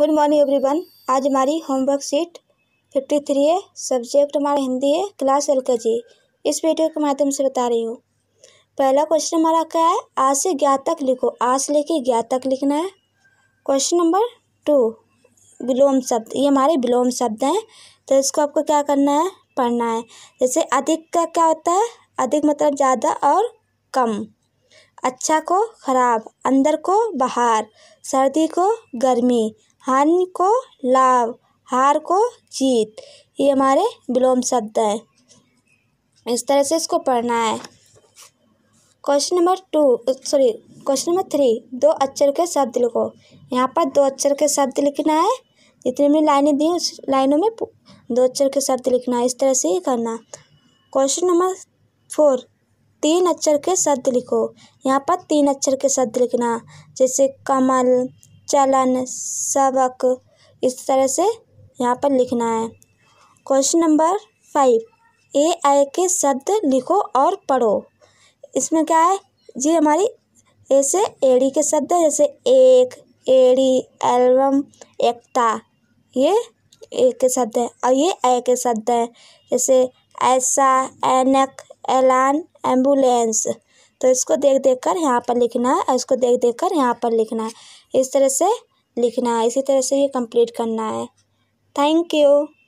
good morning everyone आज हमारी homework sheet fifty three है सब्जेक्ट हमारा हिंदी है क्लास एल के जी इस वीडियो के माध्यम से बता रही हूँ पहला क्वेश्चन हमारा क्या है आज से ज्ञातक लिखो आज से लेके ज्ञातक तक लिखना है क्वेश्चन नंबर टू विलोम शब्द ये हमारे विलोम शब्द हैं तो इसको आपको क्या करना है पढ़ना है जैसे अधिक का क्या होता है अधिक मतलब ज़्यादा और कम अच्छा को खराब अंदर को बाहर सर्दी को गर्मी हानि को लाभ हार को जीत ये हमारे विलोम शब्द हैं इस तरह से इसको पढ़ना है question number two sorry question number three दो अक्षर के शब्द लिखो यहाँ पर दो अक्षर के शब्द लिखना है जितने भी लाइनें दी उस लाइनों में दो अक्षर के शब्द लिखना है इस तरह से ही करना क्वेश्चन नंबर फोर तीन अक्षर के शब्द लिखो यहाँ पर तीन अक्षर के शब्द लिखना जैसे कमल चलन सबक इस तरह से यहाँ पर लिखना है क्वेश्चन नंबर फाइव ए आई के शब्द लिखो और पढ़ो इसमें क्या है जी हमारी ऐसे एड़ी के शब्द है जैसे एक एड़ी एल्बम एकता ये एक के शब्द है और ये ए के शब्द है जैसे ऐसा एनक एलान एम्बुलेंस तो इसको देख देख कर यहाँ पर लिखना है और इसको देख देख कर यहाँ पर लिखना है इस तरह से लिखना है इसी तरह से ये कंप्लीट करना है थैंक यू